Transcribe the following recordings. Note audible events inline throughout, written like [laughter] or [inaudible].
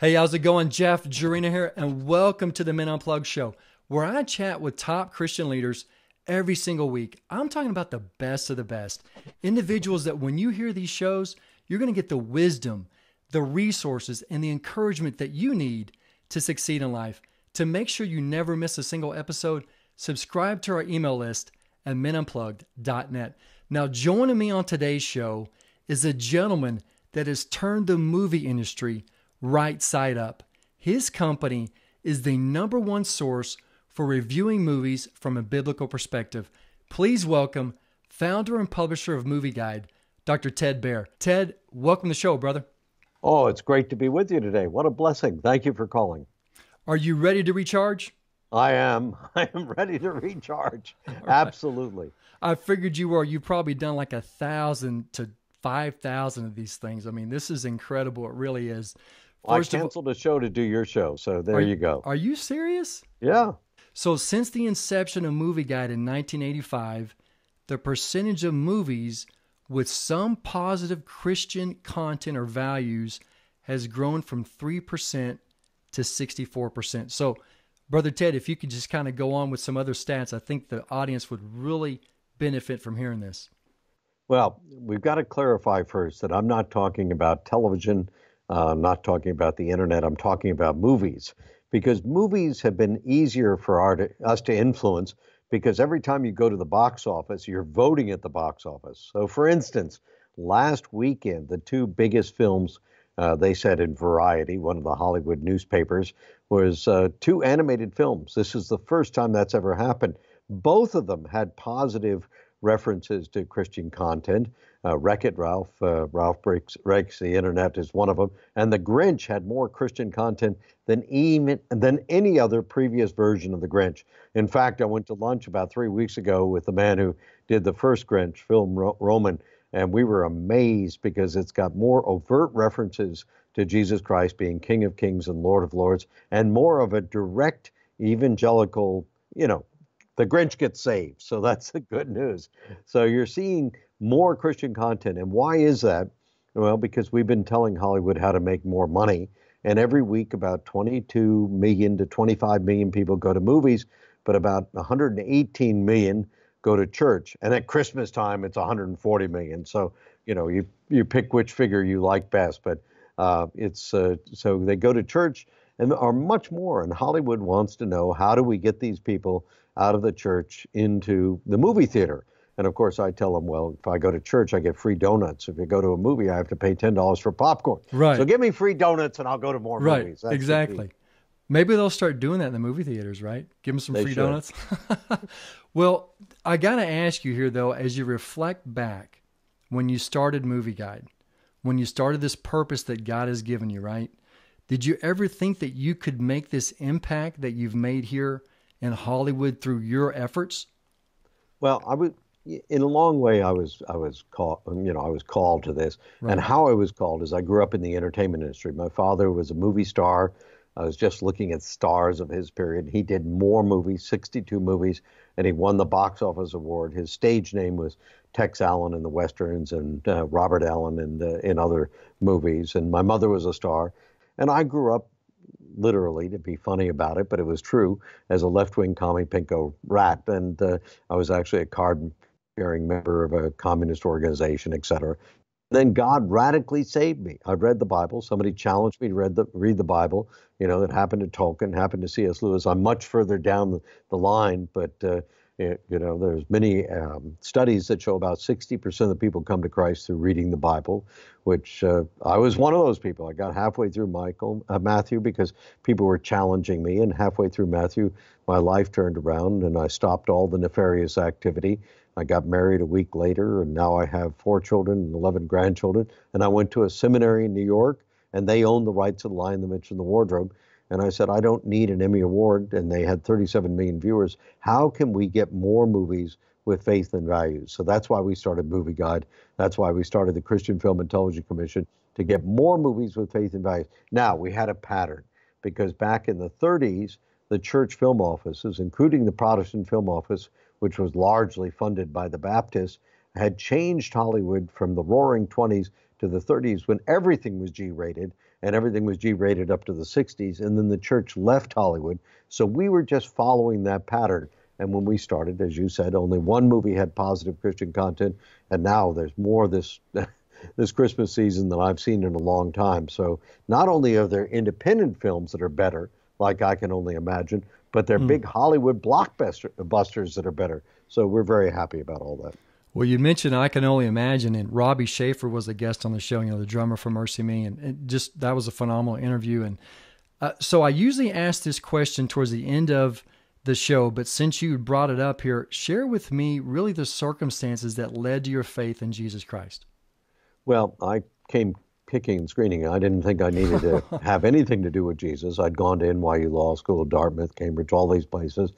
Hey, how's it going? Jeff Jarina here, and welcome to the Men Unplugged Show, where I chat with top Christian leaders every single week. I'm talking about the best of the best individuals that when you hear these shows, you're going to get the wisdom, the resources, and the encouragement that you need to succeed in life. To make sure you never miss a single episode, subscribe to our email list at menunplugged.net. Now, joining me on today's show is a gentleman that has turned the movie industry right side up. His company is the number one source for reviewing movies from a biblical perspective. Please welcome founder and publisher of Movie Guide, Dr. Ted Bear. Ted, welcome to the show, brother. Oh, it's great to be with you today. What a blessing. Thank you for calling. Are you ready to recharge? I am. [laughs] I am ready to recharge. Right. Absolutely. I figured you were. You've probably done like a thousand to 5,000 of these things. I mean, this is incredible. It really is. Well, I canceled of, a show to do your show, so there you, you go. Are you serious? Yeah. So since the inception of Movie Guide in 1985, the percentage of movies with some positive Christian content or values has grown from 3% to 64%. So, Brother Ted, if you could just kind of go on with some other stats, I think the audience would really benefit from hearing this. Well, we've got to clarify first that I'm not talking about television uh, I'm not talking about the internet, I'm talking about movies. Because movies have been easier for our, to, us to influence because every time you go to the box office, you're voting at the box office. So, for instance, last weekend, the two biggest films uh, they said in Variety, one of the Hollywood newspapers, was uh, two animated films. This is the first time that's ever happened. Both of them had positive references to Christian content. Uh, Wreck It Ralph, uh, Ralph breaks, breaks the Internet is one of them. And The Grinch had more Christian content than even than any other previous version of The Grinch. In fact, I went to lunch about three weeks ago with the man who did the first Grinch film, Ro- Roman, and we were amazed because it's got more overt references to Jesus Christ being King of Kings and Lord of Lords, and more of a direct evangelical, you know, the Grinch gets saved. So that's [laughs] the good news. So you're seeing more Christian content. And why is that? Well, because we've been telling Hollywood how to make more money. And every week, about 22 million to 25 million people go to movies, but about 118 million go to church. And at Christmas time, it's 140 million. So, you know, you, you pick which figure you like best. But uh, it's uh, so they go to church and are much more. And Hollywood wants to know how do we get these people out of the church into the movie theater. And of course, I tell them, well, if I go to church, I get free donuts. If you go to a movie, I have to pay ten dollars for popcorn. Right. So give me free donuts, and I'll go to more right. movies. That's exactly. Maybe they'll start doing that in the movie theaters, right? Give them some they free should. donuts. [laughs] well, I gotta ask you here though, as you reflect back when you started Movie Guide, when you started this purpose that God has given you, right? Did you ever think that you could make this impact that you've made here in Hollywood through your efforts? Well, I would in a long way I was I was called um, you know I was called to this right. and how I was called is I grew up in the entertainment industry. My father was a movie star. I was just looking at stars of his period. He did more movies, 62 movies, and he won the box office award. His stage name was Tex Allen in the westerns and uh, Robert Allen in the, in other movies. And my mother was a star, and I grew up literally to be funny about it, but it was true as a left wing Tommy Pinko rat. And uh, I was actually a card bearing member of a communist organization, et cetera. Then God radically saved me. I read the Bible. Somebody challenged me to read the, read the Bible. You know, that happened to Tolkien, happened to C.S. Lewis. I'm much further down the, the line, but uh, it, you know, there's many um, studies that show about 60% of the people come to Christ through reading the Bible, which uh, I was one of those people. I got halfway through Michael uh, Matthew because people were challenging me, and halfway through Matthew, my life turned around and I stopped all the nefarious activity. I got married a week later, and now I have four children and 11 grandchildren. And I went to a seminary in New York, and they own the rights to the Lion, the mentioned and the Wardrobe. And I said, I don't need an Emmy Award. And they had 37 million viewers. How can we get more movies with faith and values? So that's why we started Movie Guide. That's why we started the Christian Film and Television Commission to get more movies with faith and values. Now, we had a pattern because back in the 30s, the church film offices, including the Protestant Film Office, which was largely funded by the Baptists, had changed Hollywood from the roaring 20s to the 30s when everything was G rated and everything was G rated up to the 60s. And then the church left Hollywood. So we were just following that pattern. And when we started, as you said, only one movie had positive Christian content. And now there's more this. [laughs] this Christmas season than I've seen in a long time. So not only are there independent films that are better, like I can only imagine, but they're mm. big Hollywood blockbusters uh, that are better. So we're very happy about all that. Well, you mentioned I can only imagine, and Robbie Schaefer was a guest on the show. You know, the drummer for Mercy Me, and, just that was a phenomenal interview. And uh, so I usually ask this question towards the end of the show, but since you brought it up here, share with me really the circumstances that led to your faith in Jesus Christ. Well, I came picking and screening. I didn't think I needed to [laughs] have anything to do with Jesus. I'd gone to NYU Law School, Dartmouth, Cambridge, all these places.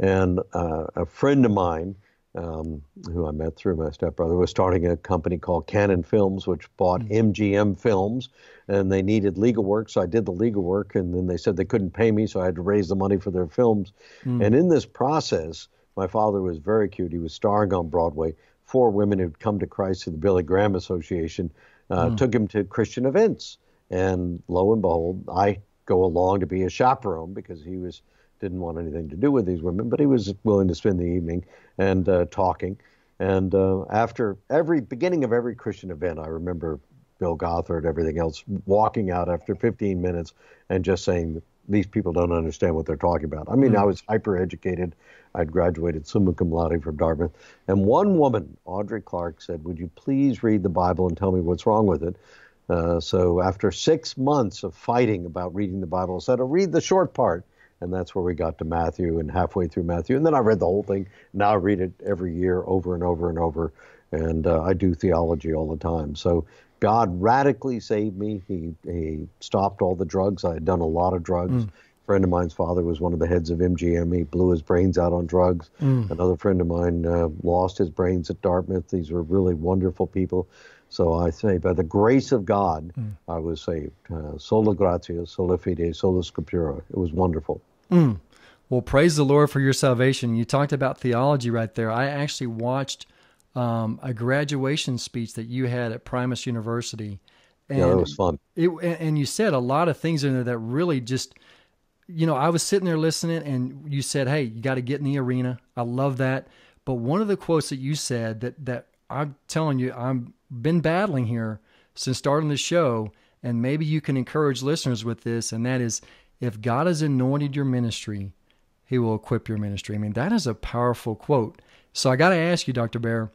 And uh, a friend of mine um, who I met through my stepbrother, was starting a company called Canon Films, which bought mm-hmm. MGM Films, and they needed legal work, so I did the legal work, and then they said they couldn't pay me, so I had to raise the money for their films. Mm-hmm. And in this process, my father was very cute. He was starring on Broadway. Four women who'd come to Christ through the Billy Graham Association uh, mm-hmm. took him to Christian events, and lo and behold, I go along to be a chaperone because he was didn't want anything to do with these women, but he was willing to spend the evening and uh, talking. And uh, after every beginning of every Christian event, I remember Bill Gothard, everything else, walking out after 15 minutes and just saying, "These people don't understand what they're talking about." I mean, mm-hmm. I was hyper educated. I'd graduated summa cum laude from Dartmouth, and one woman, Audrey Clark, said, "Would you please read the Bible and tell me what's wrong with it?" Uh, so after six months of fighting about reading the Bible, I said, "I'll read the short part." and that's where we got to Matthew and halfway through Matthew. And then I read the whole thing. Now I read it every year over and over and over. And uh, I do theology all the time. So God radically saved me. He, he stopped all the drugs. I had done a lot of drugs. Mm. A friend of mine's father was one of the heads of MGM. He blew his brains out on drugs. Mm. Another friend of mine uh, lost his brains at Dartmouth. These were really wonderful people. So I say, by the grace of God, mm. I was saved. Uh, sola gratia, sola fide, sola scriptura. It was wonderful. Mm. Well, praise the Lord for your salvation. You talked about theology right there. I actually watched um, a graduation speech that you had at Primus University. And yeah, it was fun. It, and you said a lot of things in there that really just, you know, I was sitting there listening and you said, hey, you got to get in the arena. I love that. But one of the quotes that you said that, that I'm telling you, I've been battling here since starting the show, and maybe you can encourage listeners with this, and that is if God has anointed your ministry, He will equip your ministry. I mean, that is a powerful quote. So I got to ask you, Dr. Bear,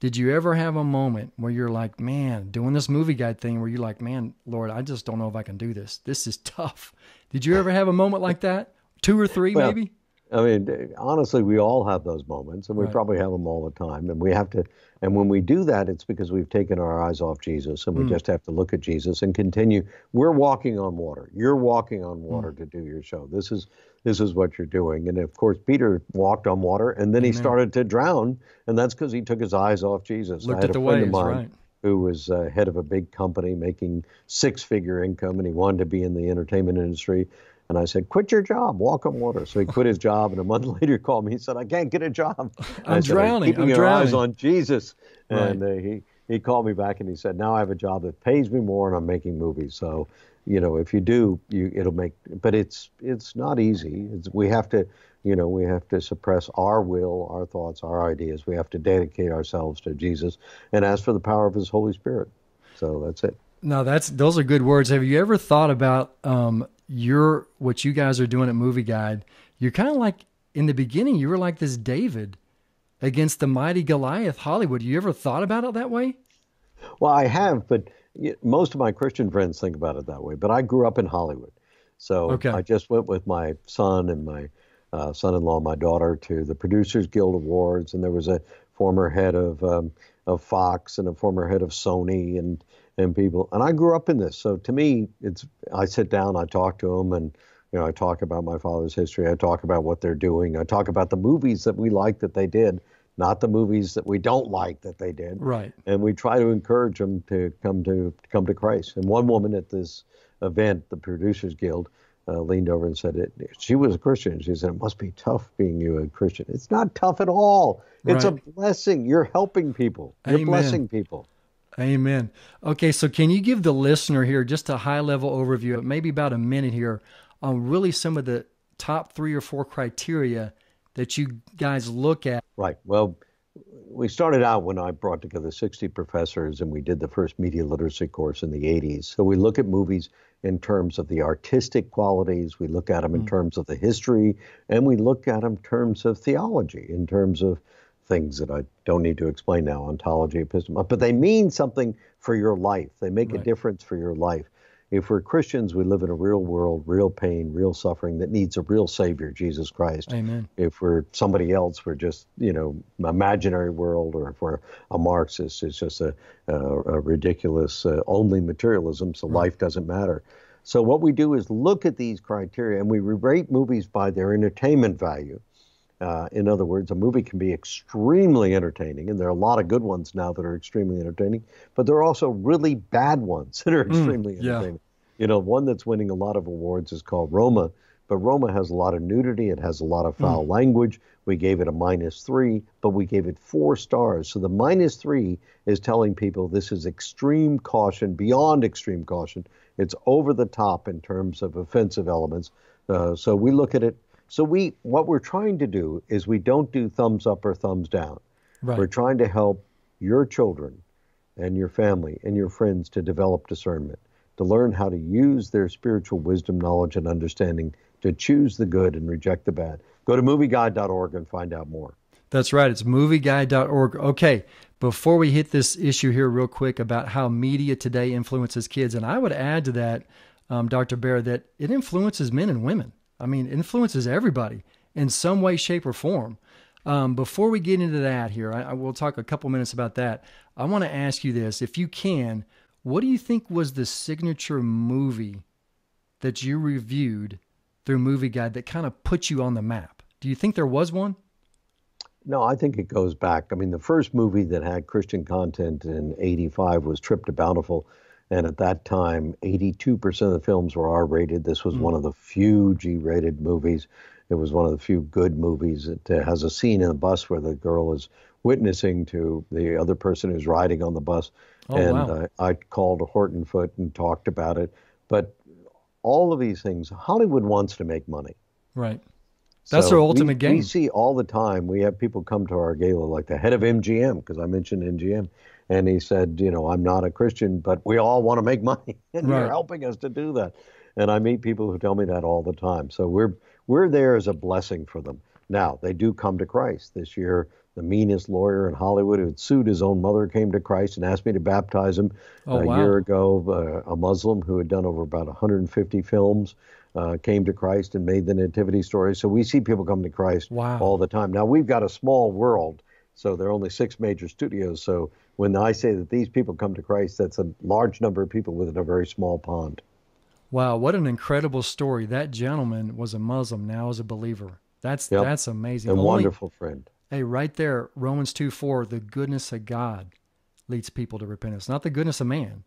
did you ever have a moment where you're like, man, doing this movie guide thing where you're like, man, Lord, I just don't know if I can do this. This is [laughs] tough. Did you ever have a moment like that? Two or three, well, maybe? I mean, honestly, we all have those moments, and we right. probably have them all the time. And we have to, and when we do that, it's because we've taken our eyes off Jesus, and we mm. just have to look at Jesus and continue. We're walking on water. You're walking on hmm. water mm. to do your show. This is this is what you're doing. And of course, Peter walked on water, and then Amen. he started to drown, and that's because he took his eyes off Jesus. Looked I had at the a friend waves, of mine right. who was uh, head of a big company making six-figure income, and he wanted to be in the entertainment industry and I said, quit your job, walk on water. So he quit his job, and a month [laughs] later he called me. He said, I can't get a job. [laughs] I'm said, drowning. I'm keeping I'm your drowning. eyes on Jesus. Right. And uh, he, he called me back and he said, now I have a job that pays me more and I'm making movies. So, you know, if you do, you, it'll make, but it's, it's not easy. It's, we have to, you know, we have to suppress our will, our thoughts, our ideas. We have to dedicate ourselves to Jesus and ask for the power of his Holy Spirit. So that's it. No, that's those are good words. Have you ever thought about um, you're what you guys are doing at Movie Guide, you're kind of like in the beginning, you were like this David against the mighty Goliath Hollywood. You ever thought about it that way? Well, I have, but most of my Christian friends think about it that way. But I grew up in Hollywood. So okay. I just went with my son and my uh, son in law, my daughter, to the Producers Guild Awards. And there was a former head of, um, of Fox and a former head of Sony. And and people. And I grew up in this, so to me, it's I sit down, I talk to them, and you know, I talk about my father's history. I talk about what they're doing. I talk about the movies that we like that they did, not the movies that we don't like that they did. Right. And we try to encourage them to come to, to come to Christ. And one woman at this event, the Producers Guild, uh, leaned over and said, it, "She was a Christian." She said, "It must be tough being you a Christian. It's not tough at all. It's right. a blessing. You're helping people. You're Amen. blessing people." Amen. Okay, so can you give the listener here just a high level overview, maybe about a minute here, on really some of the top three or four criteria that you guys look at? Right. Well, we started out when I brought together 60 professors and we did the first media literacy course in the 80s. So we look at movies in terms of the artistic qualities, we look at them in mm-hmm. terms of the history, and we look at them in terms of theology, in terms of things that I don't need to explain now ontology, epistemology, but they mean something for your life. They make right. a difference for your life. If we're Christians, we live in a real world, real pain, real suffering that needs a real Savior, Jesus Christ. Amen. If we're somebody else, we're just, you know, imaginary world, or if we're a Marxist, it's just a, a, a ridiculous uh, only materialism, so right. life doesn't matter. So what we do is look at these criteria and we rate movies by their entertainment value. Uh, in other words, a movie can be extremely entertaining, and there are a lot of good ones now that are extremely entertaining, but there are also really bad ones [laughs] that are mm, extremely mm, entertaining. Yeah. You know, one that's winning a lot of awards is called Roma, but Roma has a lot of nudity, it has a lot of foul mm. language. We gave it a minus three, but we gave it four stars. So the minus three is telling people this is extreme caution, beyond extreme caution. It's over the top in terms of offensive elements. Uh, so we look at it so we what we're trying to do is we don't do thumbs up or thumbs down. Right. We're trying to help your children and your family and your friends to develop discernment, to learn how to use their spiritual wisdom, knowledge, and understanding to choose the good and reject the bad. Go to movieguide.org and find out more. That's right. It's movieguide.org. Okay. Before we hit this issue here, real quick, about how media today influences kids, and I would add to that, um, Dr. Bear, that it influences men and women. I mean, influences everybody in some way, shape, or form. Um, before we get into that here, I, I will talk a couple minutes about that. I want to ask you this, if you can, what do you think was the signature movie that you reviewed through Movie Guide that kind of put you on the map? Do you think there was one? No, I think it goes back. I mean, the first movie that had Christian content in 85 was Trip to Bountiful, and at that time, 82% of the films were R rated. This was mm. one of the few G rated movies. It was one of the few good movies. It uh, has a scene in a bus where the girl is witnessing to the other person who's riding on the bus. Oh, and wow. I, I called Horton Foot and talked about it. But all of these things, Hollywood wants to make money. Right. That's so their ultimate we, game. We see all the time. We have people come to our gala, like the head of MGM, because I mentioned MGM. And he said, you know, I'm not a Christian, but we all want to make [laughs] money, and right. you're helping us to do that. And I meet people who tell me that all the time. So we're we're there as a blessing for them. Now they do come to Christ this year. The meanest lawyer in Hollywood who had sued his own mother came to Christ and asked me to baptize him oh, a wow. year ago. Uh, a Muslim who had done over about 150 films uh, came to Christ and made the nativity story. So we see people come to Christ wow. all the time. Now we've got a small world, so there are only six major studios. So when I say that these people come to Christ, that's a large number of people within a very small pond. Wow, what an incredible story! That gentleman was a Muslim, now is a believer. That's yep. that's amazing. A wonderful friend. Hey, right there, Romans two four, the goodness of God leads people to repentance, not the goodness of man,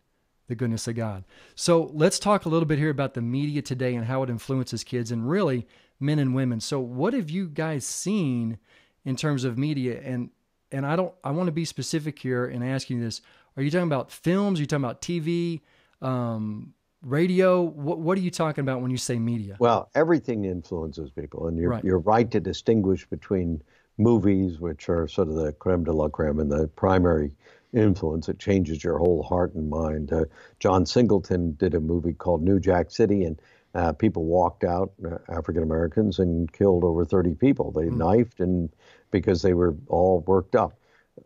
the goodness of God. So let's talk a little bit here about the media today and how it influences kids and really men and women. So what have you guys seen in terms of media and and I don't, I want to be specific here in asking this. Are you talking about films? Are you talking about TV, um, radio? What, what are you talking about when you say media? Well, everything influences people, and you're, right. you're right to distinguish between movies, which are sort of the creme de la creme and the primary influence. It changes your whole heart and mind. Uh, John Singleton did a movie called New Jack City, and uh, people walked out, uh, African Americans, and killed over 30 people. They mm. knifed and because they were all worked up.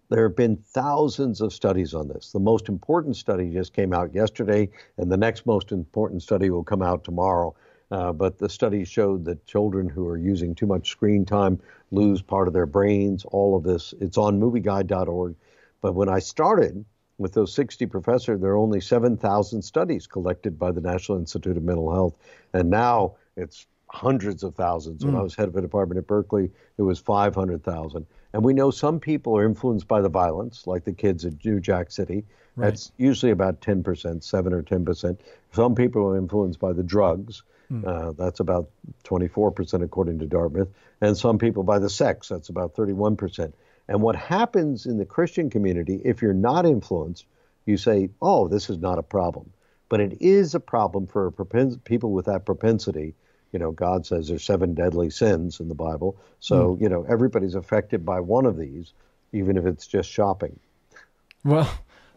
There have been thousands of studies on this. The most important study just came out yesterday, and the next most important study will come out tomorrow. Uh, but the study showed that children who are using too much screen time lose part of their brains, all of this. It's on movieguide.org. But when I started, with those 60 professors, there are only 7,000 studies collected by the National Institute of Mental Health. And now it's hundreds of thousands. When I hmm. was head of a department at Berkeley, it was 500,000. And we know some people are influenced by the violence, like the kids at New Jack City. Right. That's usually about 10%, 7 or 10%. Some people are influenced by the drugs. Mm. Uh, that's about 24%, according to Dartmouth. And some people by the sex. That's about 31%. And what happens in the Christian community, if you're not influenced, you say, oh, this is not a problem. But it is a problem for propens- people with that propensity. You know, God says there's seven deadly sins in the Bible. So, mm. you know, everybody's affected by one of these, even if it's just shopping. Well,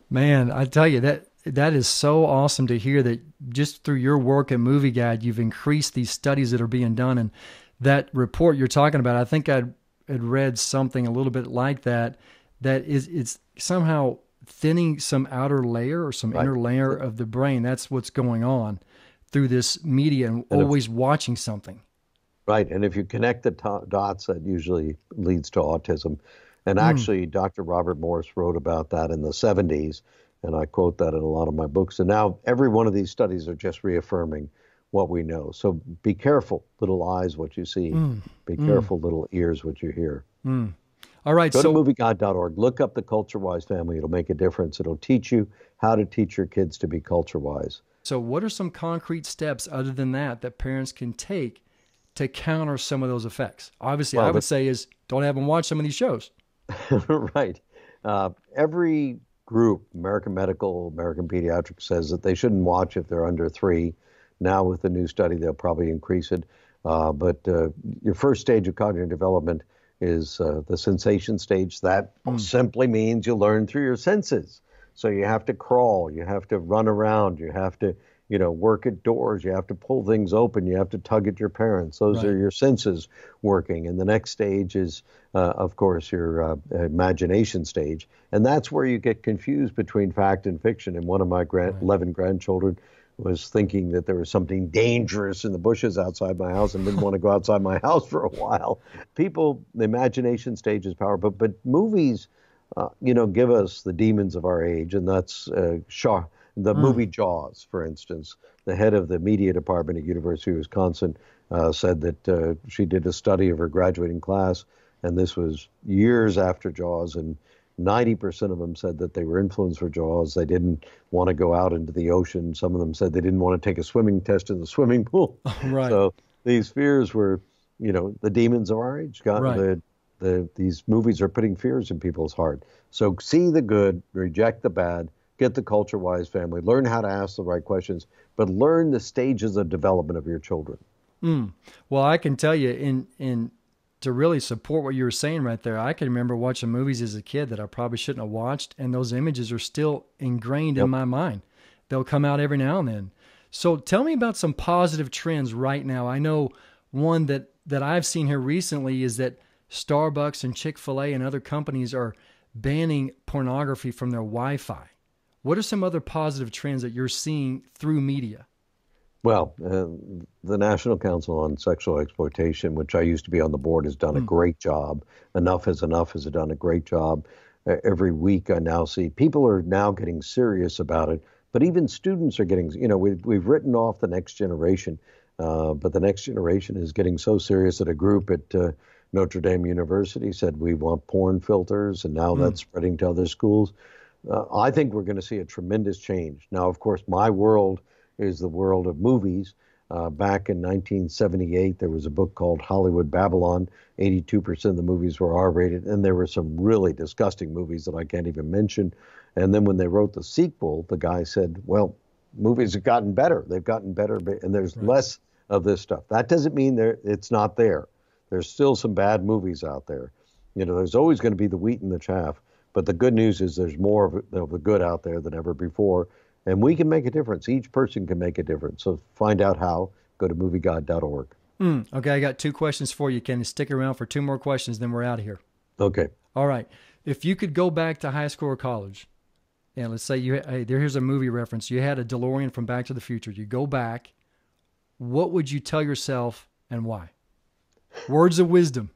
man, I tell you that that is so awesome to hear that just through your work at Movie Guide, you've increased these studies that are being done. And that report you're talking about, I think I'd had read something a little bit like that that is it's somehow thinning some outer layer or some right. inner layer of the brain. That's what's going on through this media and, and always if, watching something. Right, and if you connect the to- dots, that usually leads to autism. And hmm. actually, mm. Dr. Robert Morris wrote about that in the 70s, and I quote that in a lot of my books. And now every one of these studies are just reaffirming what we know. So be careful, little eyes, what you see. Mm. Be mm. careful, mm. little ears, what you hear. Mm. All right. Go so, to moviegod.org. Look up the Culture Wise family. It'll make a difference. It'll teach you how to teach your kids to be culture wise. So, what are some concrete steps other than that that parents can take to counter some of those effects? Obviously, well, I would but, say is don't have them watch some of these shows. [laughs] right. Uh, every group, American Medical, American Pediatric, says that they shouldn't watch if they're under three. Now, with the new study, they'll probably increase it. Uh, but uh, your first stage of cognitive development is uh, the sensation stage. That mm. simply means you learn through your senses. So you have to crawl, you have to run around, you have to, you know, work at doors, you have to pull things open, you have to tug at your parents. Those right. are your senses working. And the next stage is, uh, of course, your uh, imagination stage. And that's where you get confused between fact and fiction. And one of my right. 11 grandchildren was thinking that there was something dangerous in the bushes outside my house and didn't want to go outside my [laughs] house for a while. People, the imagination stage is powerful, but, but movies, uh, you know, give us the demons of our age, and that's uh, Shaw, the mm. movie Jaws, for instance. The head of the media department at University of Wisconsin uh, said that uh, she did a study of her graduating class, and this was years after Jaws, and 90% of them said that they were influenced for Jaws. They didn't want to go out into the ocean. Some of them said they didn't want to take a swimming test in the swimming [laughs] pool. [laughs] Right. So these fears were, you know, the demons of our age. Got right. the, the, these movies are putting fears in people's heart. So see the good, reject the bad, get the culture wise family, learn how to ask the right questions, but learn the stages of development of your children. Mm. Well, I can tell you in, in to really support what you were saying right there, I can remember watching movies as a kid that I probably shouldn't have watched, and those images are still ingrained yep. in my mind. They'll come out every now and then. So tell me about some positive trends right now. I know one that that I've seen here recently is that Starbucks and Chick-fil-A and other companies are banning pornography from their Wi-Fi. What are some other positive trends that you're seeing through media? Well, uh, the National Council on Sexual Exploitation, which I used to be on the board, has done mm. a hmm. great job. Enough is Enough has done a great job. Uh, every week I now see people are now getting serious about it, but even students are getting, you know, we've, we've written off the next generation, uh, but the next generation is getting so serious that a group at uh, Notre Dame University said, we want porn filters, and now mm. that's spreading to other schools. Uh, I think we're going to see a tremendous change. Now, of course, my world – is the world of movies. Uh, back in 1978, there was a book called Hollywood Babylon. 82% of the movies were R rated, and there were some really disgusting movies that I can't even mention. And then when they wrote the sequel, the guy said, Well, movies have gotten better. They've gotten better, and there's right. less of this stuff. That doesn't mean there it's not there. There's still some bad movies out there. You know, there's always going to be the wheat and the chaff. But the good news is there's more of the good out there than ever before. And we can make a difference. Each person can make a difference. So find out how. Go to moviegod.org. Mm, okay, I got two questions for you, you Stick around for two more questions, then we're out of here. Okay. All right. If you could go back to high school or college, and let's say you hey, there here's a movie reference. You had a DeLorean from Back to the Future. You go back. What would you tell yourself and why? Words of wisdom.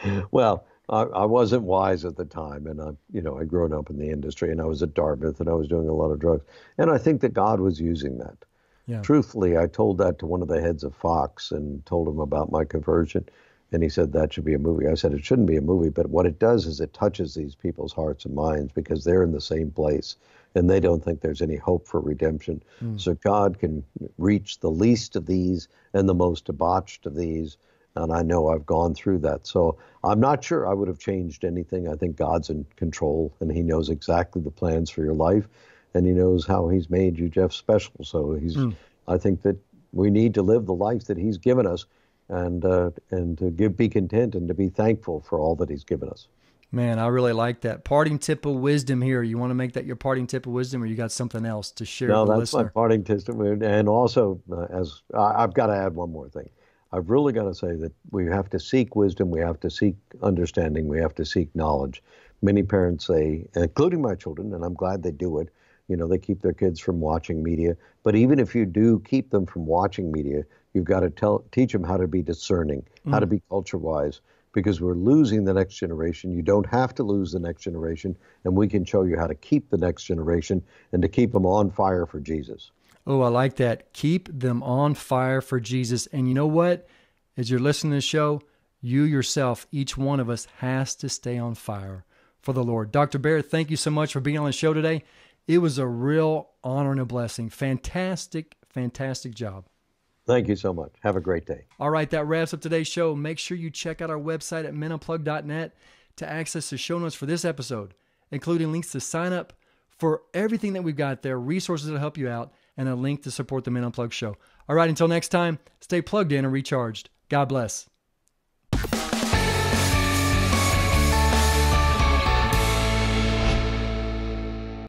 [laughs] Well, I, I wasn't wise at the time, and I, you know, I'd grown up in the industry, and I was at Dartmouth, and I was doing a lot of drugs, and I think that God was using that. Yeah. Truthfully, I told that to one of the heads of Fox and told him about my conversion, and he said that should be a movie. I said it shouldn't be a movie, but what it does is it touches these people's hearts and minds because they're in the same place and they don't think there's any hope for redemption. Mm. So God can reach the least of these and the most debauched of these and I know I've gone through that. So I'm not sure I would have changed anything. I think God's in control and He knows exactly the plans for your life and He knows how He's made you, Jeff, special. So He's, mm. I think that we need to live the life that He's given us and, uh, and to give, be content and to be thankful for all that He's given us. Man, I really like that parting tip of wisdom here. You want to make that your parting tip of wisdom, or you got something else to share? No, that's my parting tip. And also, uh, as uh, I've got to add one more thing. I've really got to say that we have to seek wisdom, we have to seek understanding, we have to seek knowledge. Many parents say, including my children, and I'm glad they do it, you know, they keep their kids from watching media. But even if you do keep them from watching media, you've got to tell, teach them how to be discerning, mm. how to mm. be culture wise, because we're losing the next generation. You don't have to lose the next generation, and we can show you how to keep the next generation and to keep them on fire for Jesus. Oh, I like that. Keep them on fire for Jesus. And you know what? As you're listening to the show, you yourself, each one of us, has to stay on fire for the Lord. Dr. Barrett, thank you so much for being on the show today. It was a real honor and a blessing. Fantastic, fantastic job. Thank you so much. Have a great day. All right, that wraps up today's show. Make sure you check out our website at menunplug.net to access the show notes for this episode, including links to sign up for everything that we've got there, resources to help you out, and a link to support the Men Unplugged show. All right, until next time, stay plugged in and recharged. God bless.